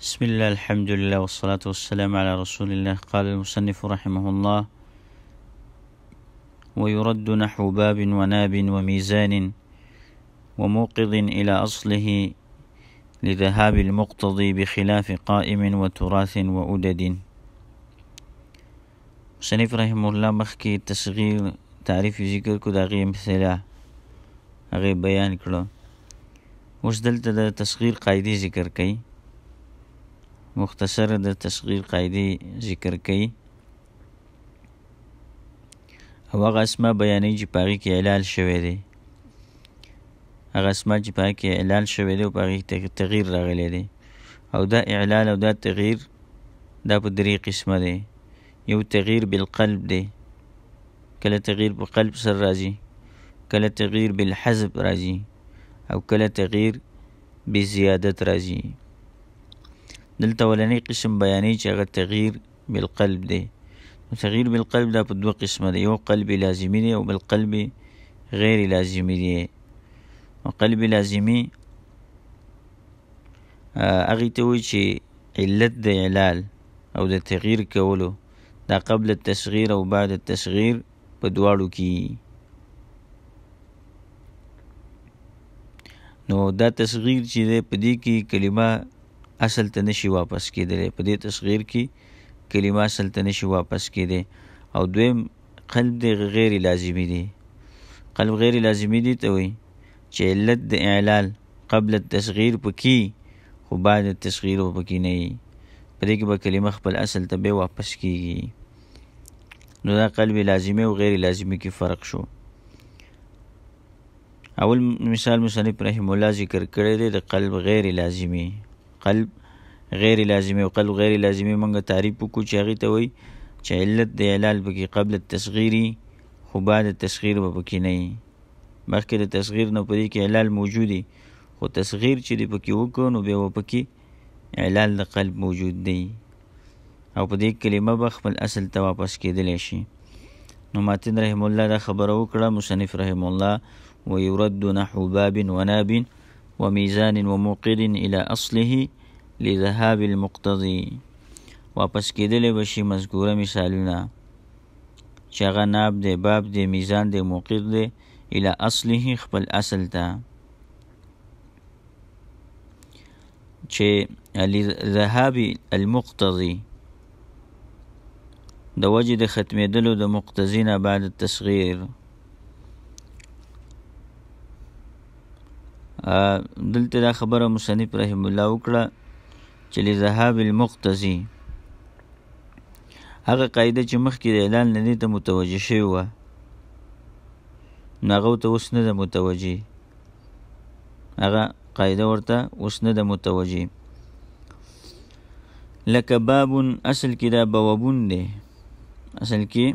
بسم الله الحمد لله والصلاة والسلام على رسول الله قال المصنف رحمه الله ويرد نحو باب وناب وميزان وموقظ إلى أصله لذهاب المقتضي بخلاف قائم وتراث وأدد مصنف رحمه الله مخكي تصغير تعريف ذكر کو غير مثاله غير بيان کړو اوس دلت د تصغیر قاعده مختصر د تشغیل قاعده ذکر کړي او هغه اسماء بیانې چې پاره کې علال شوې دي هغه اسماء چې پاره کې علال شوې دي او پاره تغییر راغلی دی او دا اعلان او دا تغییر دا په درې قسمه دی یو تغییر بالقلب دی کله تغییر په قلب سره راځي کله تغییر بالحذف راځي او کله تغییر بزیادت راځي دلته ولنی قسم بیانې چې هغه تغییر بالقلب دی تغییر بالقلب دا په دوه قسمه دی یو قلب لازمی دی او بالقلب غیر لازمی دی او قلب لازمی هغه ته وایي چې علت د علال او د تغییر کولو دا قبل التصغیر او بعد التصغیر په دواړو کې نو دا تصغیر چې دی په دې کې کلمه اصل ته نشي واپس کېدلی په دې تصغیر کې کلمه اصل ته نشي واپس کېدی او دویم قلب د غیر لازمی دی قلب غیر لازمی دی ته وي چې علت د اعلال قبل التصغیر پکې خو بعد التصغیر پکې نه وي په دې کې به کلمه خپل اصل ته به واپس کیږي نو دا قلب لازمی او غیر لازمی کې فرق شو اول مثال مصنف رحم الله ذکر کړی دی د قلب غیر لازمی قلب غیر لازمی او قلب غیر لازمی منګه تعریف وکړو چې هغه ته وایي چې علت د علال پکې قبل التصغیری خو بعد التصغیر به پکې نه وي مخکې د تصغیر نه پدې کې علال موجودی خو تصغیر چې دی پکې وکړو نو به و پکې علال د قلب موجود دی او پدې کلمه به خپل اصل ته واپس کېدلی شي نو ماتن رحم الله دا خبره وکړه مصنف رحم الله ويرد نحو باب وناب ومیزان وموقر الى اصله لذهاب المقتضي واپس کېدلې بشي مذکوره مثالونه چې هغه ناب دی باب دی میزان دی موقر دی الى اصله خپل اصل ته چې لذهاب المقتضي د وجه د ختمېدلو د مقتضی نه بعد التصغير دلته دا خبره مصنف رحم الله وکړه چې لذهاب المقتزي هغه قاعده چې مخکې د اعلان نه ته متوجه شوی و نو هغه ته اوس نه ده متوجه هغه قاعده ورته اوس نه ده متوجه لکه باب اصل کې دا بوابون دی اصل کې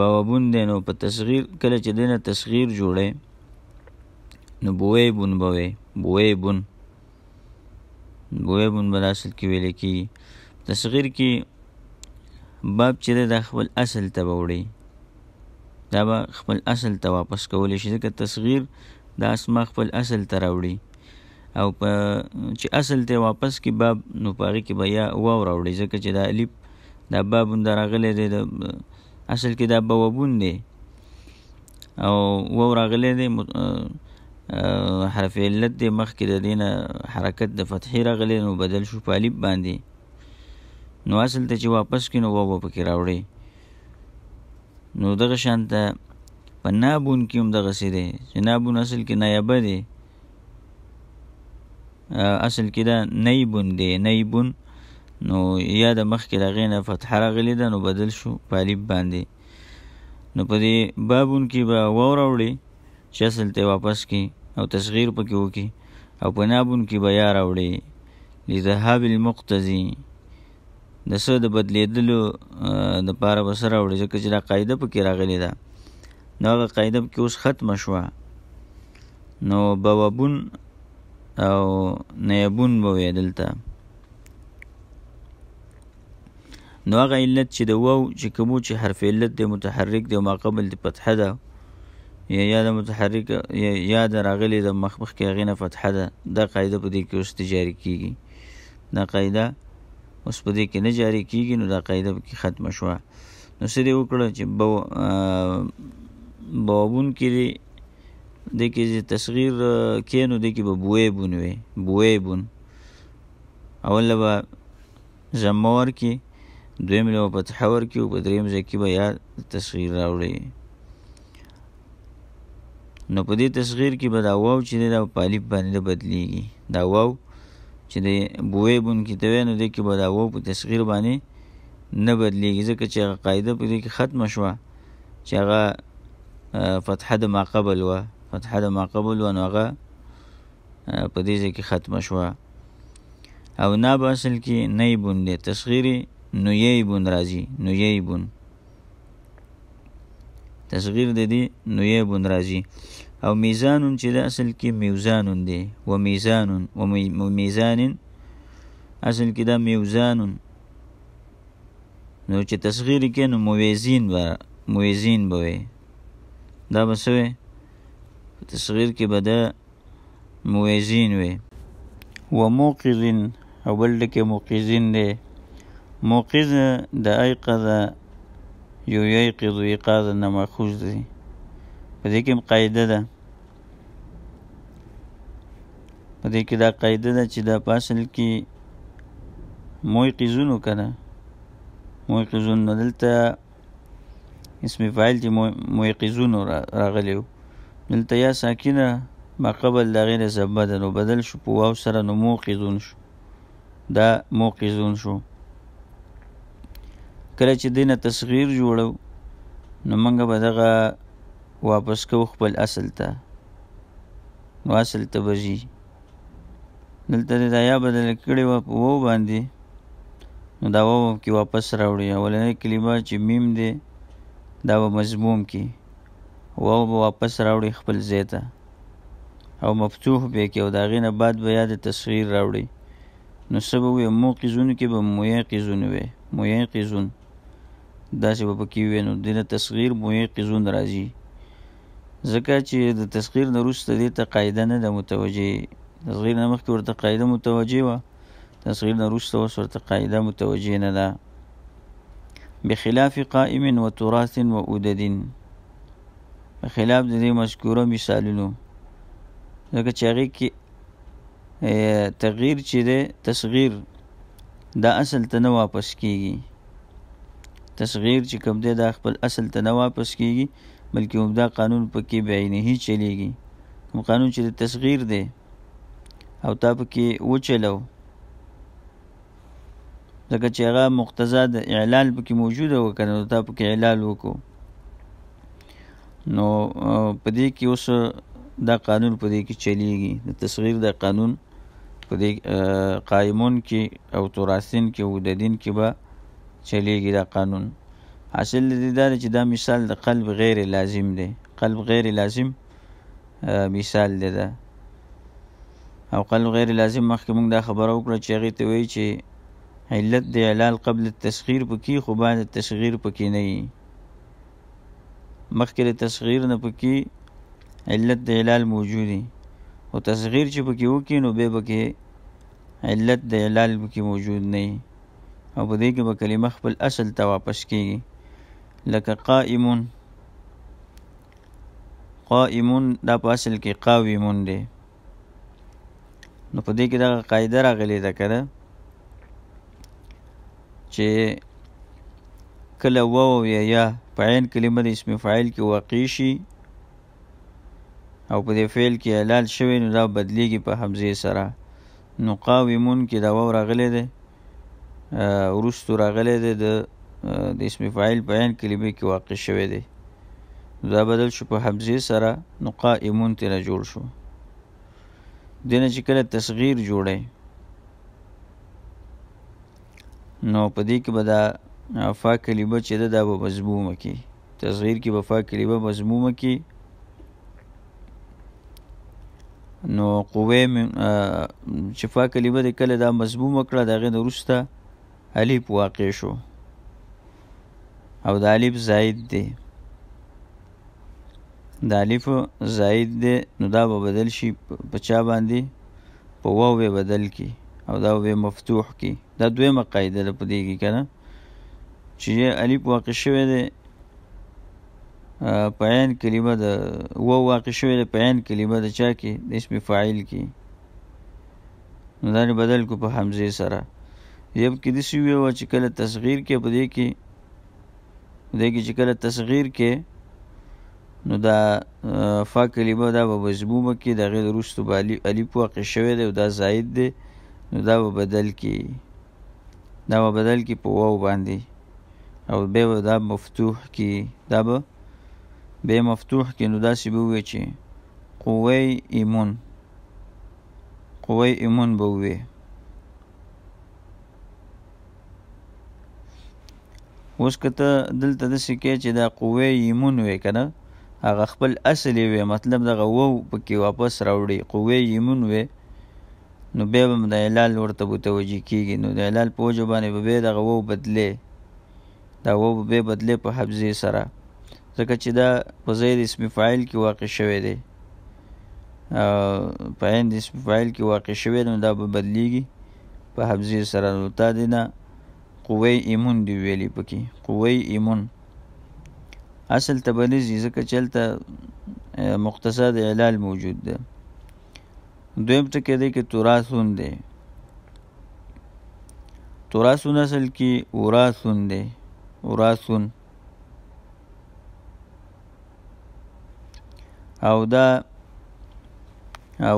بوابون دی نو په تصغیر کله چې دنه تصغیر جوړه نو بوی بون بوی بوی بون بوی بون بل اصل کې ویل کی تصغیر کې باب چې د خپل اصل ته وړي دا به خپل اصل ته واپس کولې شي ځکه تصغیر دا اسما خپل اصل ته راوړي او په چې اصل ته واپس کې باب نو پاره کې بیا و راوړي ځکه چې دا الف دا باب درغله دی د اصل کې دا بوبون دی او و راغله دی حرف علت دی مخکې د دینه حرکت د فتحې راغلی نو بدل شو پالیب باندې نو اصل ته چې واپس کینو و به پکې راوړي نو دغه شان ته په نابون کې هم دغه سي دی چې نابون اصل کې نایب دی اصل کې دا نیبون دی نیبون نو یا د مخکې راغی نه فتح راغلی ده نو بدل شو پالیب باندې نو په دې بابون کې به با ووراوړي چې اصل ته واپس کی او تصغیر پکې وکي او په نابون کې بیا راوړي لذهاب المقتضی د څه د بدلیدلو د پاره بسر راوړي ځکه چې دا قاعده پکې راغلی ده نو هغه قاعده کې اوس ختم شوه نو بوابون او نیبون به دلته نو هغه علت چې د وو چې کومو چې حرف علت د متحرک د ماقبل د فتحه ده یا د متحرک یا د راغلی د مخ مخکې هغې نه فتحه ده دا قاعده په دې کې اوس جاری کیږي دا قاعده اوس په دې کې نه جاری کیږي نو دا قاعده پکې ختمه شوه نو څه دې وکړه چې بوابون کې دې دې کې تصغیر کې نو دې کې به بویبون وي بویبون اول به زمور کې دویم له فتحور کې او په دریم ځای کې به یا تصغیر راوړي نو په دې تصغیر کې به دا واو چې دی دا په الف باندې بدلیږي دا واو چې د بوې بون کې ته نو د کې به دا واو په تصغیر باندې نه بدلیږي ځکه چې هغه قاعده په دې کې ختم شوه چې هغه فتحه د ما قبل و فتحه د ما قبل و نو هغه په دې ځای کې ختم شوه او نه اصل کې نه بون دی تصغیر نو یې بون راځي نو یې بون تصغیر د دې نویب راځي او میزان چې د اصل کې میوزان دی و میزان و میزان اصل کې دا میوزان نو چې تصغیر کې نو مویزین و مویزین بوي دا بسوي تصغیر کې به دا مویزین وي و موقظن او بل کې موقظین دی موقظ د ایقظه یو یو قضو قاض نه ماخوذ دي په دې کې قاعده ده په دې کې دا قاعده ده چې دا پاسل کې موي قزونو کنه موي قزون دلته اسم فاعل دی موي قزونو راغلیو دلته یا ساکینه ما قبل د غیر زبدن او بدل شو په واو سره نو موقزون شو دا موقزون شو کله چې دینه تصغیر جوړو نو موږ به دغه واپس کو خپل اصل ته نو اصل ته بجی دلته دا یا بدل کړي وو په وو باندې نو دا وو کې واپس راوړي اولنې کلمه چې میم دی دا به مضموم کې وو به واپس راوړي خپل ځای ته او مفتوح به کې او دا غینه بعد به یاد تصغیر راوړي نو سبب یو موقع زونه کې به موقع زونه وي موقع زونه داسې به پکې وي نو د تصغیر مویقظون راځي ځکه چې د تصغیر نه وروسته دې ته قاعده نه ده متوجه تصغیر نه مخکې ورته قاعده متوجه وه تصغیر نه وروسته اوس ورته قاعده متوجه نه ده بخلاف قائم و تراث و عدد بخلاف د دې مشکوره مثالونو ځکه چې هغې کې تغییر چې دی تصغیر دا اصل ته نه واپس کیږي تصغیر چې کوم دی دا خپل اصل ته نه واپس کیږي بلکې عمده قانون پکې بیاینهي چلیږي کوم قانون چې د تصغیر دی او تا پکې وچلو ځکه چې هغه مقتضا د اعلان پکې موجوده و کنه تا پکې اعلان وکړو نو په دې کې اوس دا قانون په دې کې چلیږي د تصغیر دا قانون په دې قائمون کې او تراثین کې او د دین کې به چلیږي دا قانون حاصل دې دا چې دا مثال د قلب غیر لازم دی قلب غیر لازم مثال دی دا او قلب غیر لازم مخکې موږ دا خبره وکړه چې هغه ته وایي چې علت د علال قبل التسخير پکې خو بعد التسخير پکې نه وي مخکې د تسخير نه پکې علت د علال موجودي او تسخير چې پکې وکې نو به پکې علت د علال پکې موجود نه وي او په دې کې به کلمه خپل اصل ته واپس کیږي لکه قائمون قائمون دا په اصل کې قاومون دی نو په دې کې دا قاعده راغلې ده کړه چې کله وو یا یا په عین کلمه د اسم فاعل کې واقع شي او په دې فعل کې علال شوی نو دا بدلیږي په حمزه سره نو قاومون کې دا وو راغلې ده ورستو راغلی دی د د اسم فاعل بیان کلمې کې واقع شوی دی دا بدل شو په حمزه سره نو قائمون تیره جوړ شو دنه چې کله تصغیر جوړی نو په دې کې به دا فا کلمه چې ده دا به مضمومه کی تصغیر کې به فا کلمه مضمومه کی نو قوه چې فا کلمه د کله دا مضمومه کړه دغه نه وروسته الف واقع شو او د الف زائد دی د الف زائد دی نو دا به بدل شي په چا باندې په واو به بدل کی او دا به مفتوح کی دا دویمه قاعده ده په دې کې کنه چې الف واقع شوی دی پاین کلمه د و واقع شوی د پاین کلمه د چا کې د اسم فاعل کې نو دا بدل کو په حمزه سره یب کې د شوی او چې کله تصغیر کې پدې کې دې کې چې کله تصغیر کې نو دا فا کلمه دا په مضمومه کې د غیر رستو بالی الف واقع شوی دی او دا زائد دی نو دا به بدل کې دا به بدل کې په واو باندې او به دا مفتوح کې دا به به مفتوح کې نو دا سی به وي چې قوی ایمون قوی ایمون به وي اوس که ته دلته داسې کې چې دا قوه ایمون وې که نه هغه خپل اصل وې مطلب دغه وو پکې واپس راوړي قوه ایمون وې نو بیا به د علال ورته متوجه کیږي نو د علال په وجه باندې به بیا دغه وو بدلې دا وو به بیا بدلې په حبزې سره ځکه چې دا په ځای اسم فاعل کې واقع شوی دی په عین اسم فاعل کې واقع شوی نو دا به بدلیږي په حبزې سره نو تا دی نه قوی ایمون دی ویلی پکې قوی ایمون اصل تبرزی ځکه چلته مختصر د علال موجود ده دویم ټکی دی کې تراثون دی تراثون اصل کې وراثون دی وراثون او دا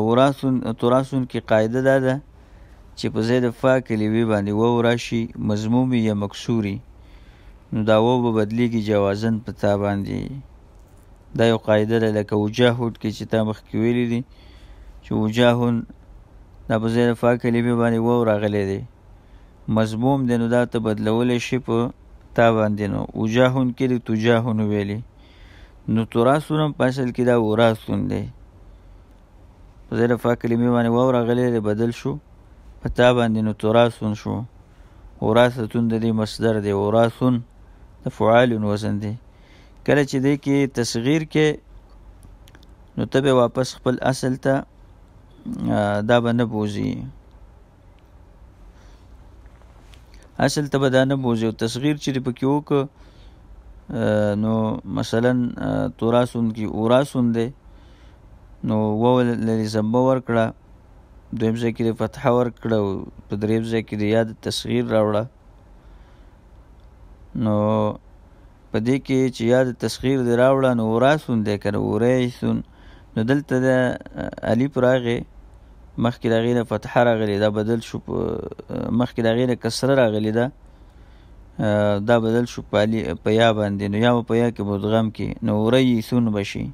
وراثون تراثون کې قاعده ده ده چې په زید فا کلیوي باندې وو راشي مضموم یا مکسوري نو دا وو به بدلیږي جوازن په تا باندې دا یو قاعده ده لکه وجاهد کې چې تا مخکې ویلي دي چې وجاهن دا په زید فا کلیوي باندې وو راغلی دی مضموم دی نو دا ته بدلولی شي په تا باندې نو وجاهن کې د تجاهن ویلي نو تراسونم پاسل کې دا وراسون دی په زید فا کلیوي باندې وو راغلی دی بدل شو پتا باندې نو تراثون شو وراثتون د دې مصدر دی وراثون د فعال وزن دی کله چې دې کې تصغیر کې نو ته واپس خپل اصل ته دا باندې بوزي اصل ته باندې بوزي او تصغیر چې په کې وک نو مثلا تراثون کې اوراسون دی نو وول لري زمبور کړه دویم ځای کې د فتحه ورکړه او په دریم ځای کې د یاد تصغیر راوړه نو په دې کې چې یاد تصغیر دی راوړه نو وراسون دی کنه وریسون نو دلته د الف راغې مخکې دغې نه فتحه راغلی دا بدل شو مخکې دغې نه کسره راغلی ده دا بدل شو په یا باندې نو یا په یا کې مدغم کې نو وریسون بشي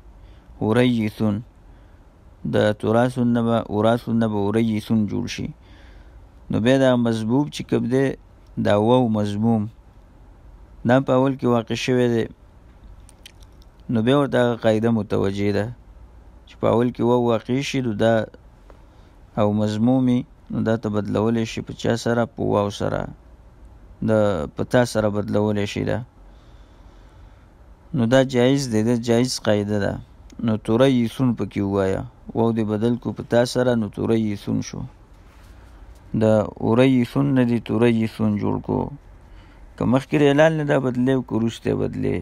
وریسون د توراسون نه به اوراسون نه به اوریسون جوړ شي نو بیا دا مضبوب چې کوم دی دا وو مضموم دا په اول کې واقع شوی دی نو بیا ورته قاعده متوجه ده چې په اول کې وو واقع شي نو دا او مضمومي نو دا ته بدلولی شي په چا سره په واو سره د پتا سره بدلولی شي ده نو دا جایز دی دا جایز قاعده ده نو توره یسون پکې وایا و د بدل کو پتا سره نو توریثون شو د اوریثون نه دی توریثون جوړ کو که مخکې اعلان نه دا بدلی کو روشته بدلی